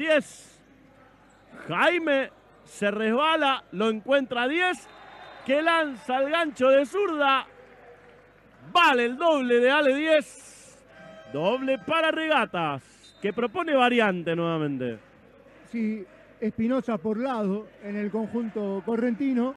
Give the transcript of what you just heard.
10. Jaime se resbala, lo encuentra 10, que lanza el gancho de zurda. Vale el doble de Ale 10. Doble para regatas, que propone variante nuevamente. Sí, Espinosa por lado en el conjunto correntino.